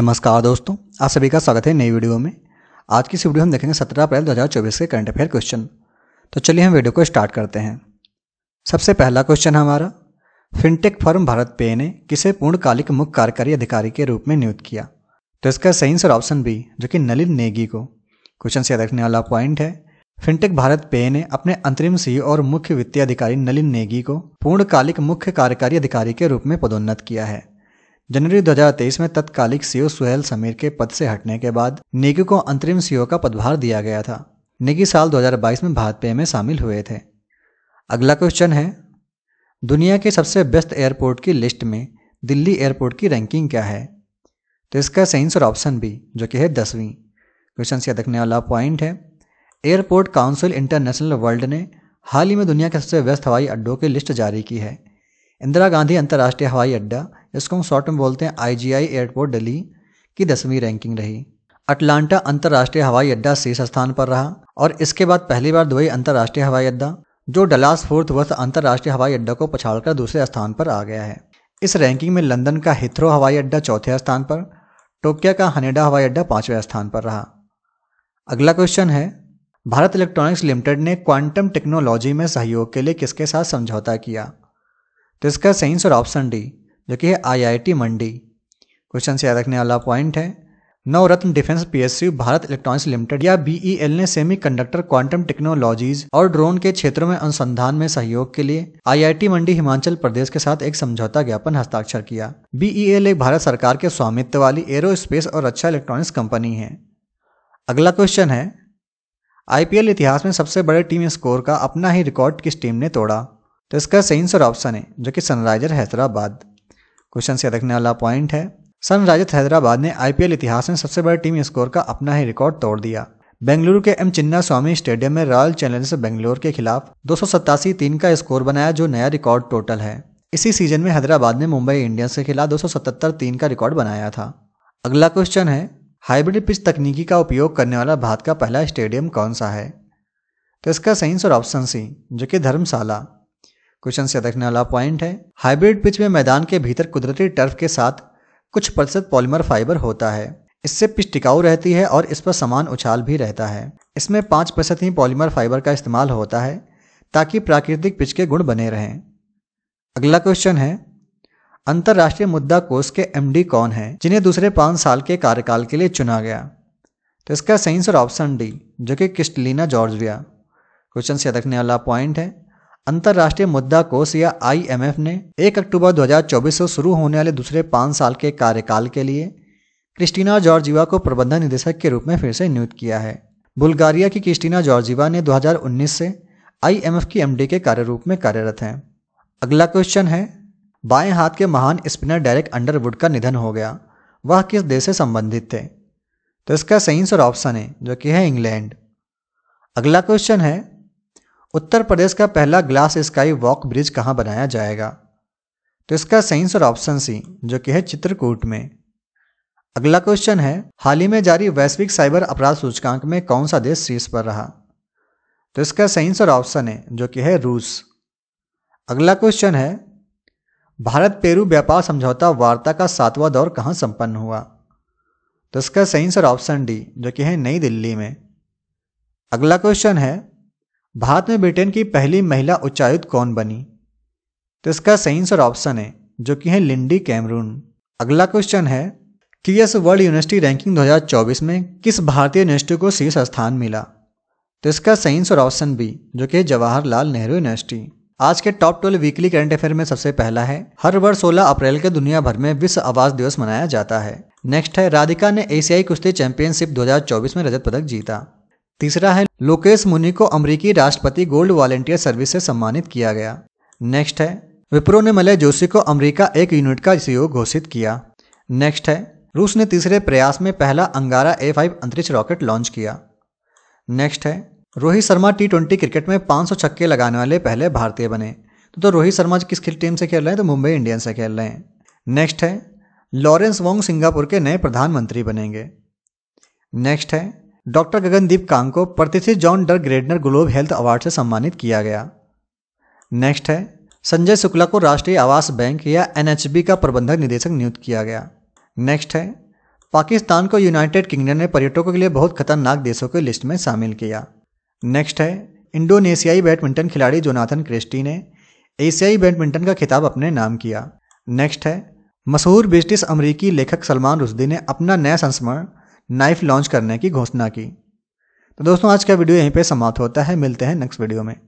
नमस्कार दोस्तों आप सभी का स्वागत है नई वीडियो में आज की इस वीडियो हम देखेंगे 17 अप्रैल 2024 के करंट अफेयर क्वेश्चन तो चलिए हम वीडियो को स्टार्ट करते हैं सबसे पहला क्वेश्चन हमारा फिनटेक फर्म भारत पे ने किसे पूर्णकालिक मुख्य कार्यकारी अधिकारी के रूप में नियुक्त किया तो इसका सही आंसर ऑप्शन बी जो कि नलिन नेगी को क्वेश्चन से याद रखने वाला पॉइंट है फिनटेक भारत पे ने अपने अंतरिम सी e और मुख्य वित्तीय अधिकारी नलिन नेगी को पूर्णकालिक मुख्य कार्यकारी अधिकारी के रूप में पदोन्नत किया है जनवरी 2023 में तत्कालिक सीओ सुहेल समीर के पद से हटने के बाद नेगी को अंतरिम सीओ का पदभार दिया गया था निगी साल 2022 में भारत पे में शामिल हुए थे अगला क्वेश्चन है दुनिया के सबसे बेस्ट एयरपोर्ट की लिस्ट में दिल्ली एयरपोर्ट की रैंकिंग क्या है तो इसका सेंस और ऑप्शन भी जो कि है दसवीं क्वेश्चन से देखने वाला पॉइंट है एयरपोर्ट काउंसिल इंटरनेशनल वर्ल्ड ने हाल ही में दुनिया के सबसे व्यस्त हवाई अड्डों की लिस्ट जारी की है इंदिरा गांधी अंतर्राष्ट्रीय हवाई अड्डा जिसको हम शॉर्ट में बोलते हैं आईजीआई एयरपोर्ट दिल्ली की दसवीं रैंकिंग रही अटलांटा अंतर्राष्ट्रीय हवाई अड्डा शीर्ष स्थान पर रहा और इसके बाद पहली बार दुबई अंतर्राष्ट्रीय हवाई अड्डा जो डलास फोर्थ वर्थ अंतर्राष्ट्रीय हवाई अड्डा को पछाड़कर दूसरे स्थान पर आ गया है इस रैंकिंग में लंदन का हिथ्रो हवाई अड्डा चौथे स्थान पर टोक्यो का हनेडा हवाई अड्डा पाँचवें स्थान पर रहा अगला क्वेश्चन है भारत इलेक्ट्रॉनिक्स लिमिटेड ने क्वांटम टेक्नोलॉजी में सहयोग के लिए किसके साथ समझौता किया तो इसका सही और ऑप्शन डी जो कि है आईआईटी मंडी क्वेश्चन से याद रखने वाला पॉइंट है Navratna defence PSU Bharat electronics limited या बीईएल e ने सेमीकंडक्टर क्वांटम टेक्नोलॉजीज और ड्रोन के क्षेत्रों में अनुसंधान में सहयोग के लिए आईआईटी मंडी हिमाचल प्रदेश के साथ एक समझौता ज्ञापन हस्ताक्षर किया बीईएल e एक भारत सरकार के स्वामित्व वाली एरोस्पेस और रक्षा इलेक्ट्रॉनिक्स कंपनी है अगला क्वेश्चन है आईपीएल इतिहास में सबसे बड़े टीम स्कोर का अपना ही रिकॉर्ड किस टीम ने तोड़ा तो इसका सही आंसर ऑप्शन है जो कि सनराइजर हैदराबाद क्वेश्चन से देखने वाला पॉइंट है सनराइजर्स हैदराबाद ने आईपीएल इतिहास में सबसे बड़े टीम स्कोर का अपना ही रिकॉर्ड तोड़ दिया बेंगलुरु के एम चिन्ना स्वामी स्टेडियम में रॉयल चैलेंजर्स बेंगलोर के खिलाफ दो तीन का स्कोर बनाया जो नया रिकॉर्ड टोटल है इसी सीजन में हैदराबाद ने मुंबई इंडियंस के खिलाफ दो तीन का रिकॉर्ड बनाया था अगला क्वेश्चन है हाइब्रिड पिच तकनीकी का उपयोग करने वाला भारत का पहला स्टेडियम कौन सा है तो इसका सही और ऑप्शन सी जो कि धर्मशाला क्वेश्चन से देखने वाला पॉइंट है हाइब्रिड पिच में मैदान के भीतर कुदरती टर्फ के साथ कुछ प्रतिशत पॉलीमर फाइबर होता है इससे पिच टिकाऊ रहती है और इस पर समान उछाल भी रहता है इसमें पाँच प्रतिशत ही पॉलीमर फाइबर का इस्तेमाल होता है ताकि प्राकृतिक पिच के गुण बने रहें अगला क्वेश्चन है अंतर्राष्ट्रीय मुद्दा कोष के एमडी कौन है जिन्हें दूसरे पाँच साल के कार्यकाल के लिए चुना गया तो इसका सही सर ऑप्शन डी जो कि क्रिस्टलिना जॉर्जिया क्वेश्चन से रखने वाला पॉइंट है अंतर्राष्ट्रीय मुद्दा कोष या आई ने 1 अक्टूबर 2024 से शुरू होने वाले दूसरे पाँच साल के कार्यकाल के लिए क्रिस्टीना जॉर्जिवा को प्रबंधन निदेशक के रूप में फिर से नियुक्त किया है बुल्गारिया की क्रिस्टीना जॉर्जिवा ने 2019 से आईएमएफ की एमडी के कार्य रूप में कार्यरत हैं अगला क्वेश्चन है बाएं हाथ के महान स्पिनर डायरेक्ट अंडरवुड का निधन हो गया वह किस देश से संबंधित थे तो इसका सही आंसर ऑप्शन है जो कि है इंग्लैंड अगला क्वेश्चन है उत्तर प्रदेश का पहला ग्लास स्काई वॉक ब्रिज कहाँ बनाया जाएगा तो इसका सही आंसर ऑप्शन सी जो कि है चित्रकूट में अगला क्वेश्चन है हाल ही में जारी वैश्विक साइबर अपराध सूचकांक में कौन सा देश शीर्ष पर रहा तो इसका सही आंसर ऑप्शन है जो कि है रूस अगला क्वेश्चन है भारत पेरू व्यापार समझौता वार्ता का सातवां दौर कहाँ संपन्न हुआ तो इसका सही आंसर ऑप्शन डी जो कि है नई दिल्ली में अगला क्वेश्चन है भारत में ब्रिटेन की पहली महिला उच्चायुक्त कौन बनी तो इसका सही आंसर ऑप्शन है जो कि है लिंडी कैमरून अगला क्वेश्चन है यस वर्ल्ड यूनिवर्सिटी रैंकिंग 2024 में किस भारतीय यूनिवर्सिटी को शीर्ष स्थान मिला तो इसका सही आंसर ऑप्शन बी जो कि जवाहरलाल नेहरू यूनिवर्सिटी आज के top twelve weekly current affair में सबसे पहला है हर वर्ष 16 अप्रैल के दुनिया भर में विश्व आवास दिवस मनाया जाता है नेक्स्ट है राधिका ने एशियाई कुश्ती चैंपियनशिप 2024 में रजत पदक जीता तीसरा है लोकेश मुनि को अमरीकी राष्ट्रपति गोल्ड वॉलेंटियर सर्विस से सम्मानित किया गया नेक्स्ट है विप्रो ने मलय जोशी को अमरीका एक यूनिट का सीओ घोषित किया नेक्स्ट है रूस ने तीसरे प्रयास में पहला अंगारा ए फाइव अंतरिक्ष रॉकेट लॉन्च किया नेक्स्ट है Rohit Sharma T twenty cricket में सौ छक्के लगाने वाले पहले भारतीय बने तो, तो रोहित शर्मा किस टीम से खेल रहे हैं तो मुंबई इंडियंस से खेल रहे हैं नेक्स्ट है लॉरेंस वोंग सिंगापुर के नए प्रधानमंत्री बनेंगे नेक्स्ट है डॉक्टर गगनदीप कांग को प्रतिष्ठित जॉन डर ग्रेडनर ग्लोब हेल्थ अवार्ड से सम्मानित किया गया नेक्स्ट है संजय शुक्ला को राष्ट्रीय आवास बैंक या एनएचबी का प्रबंधक निदेशक नियुक्त किया गया नेक्स्ट है पाकिस्तान को यूनाइटेड किंगडम ने पर्यटकों के लिए बहुत खतरनाक देशों की लिस्ट में शामिल किया नेक्स्ट है इंडोनेशियाई बैडमिंटन खिलाड़ी जोनाथन क्रिस्टी ने एशियाई बैडमिंटन का खिताब अपने नाम किया नेक्स्ट है मशहूर ब्रिटिश अमरीकी लेखक सलमान रुश्दी ने अपना नया संस्मरण नाइफ लॉन्च करने की घोषणा की तो दोस्तों आज का वीडियो यहीं पे समाप्त होता है मिलते हैं नेक्स्ट वीडियो में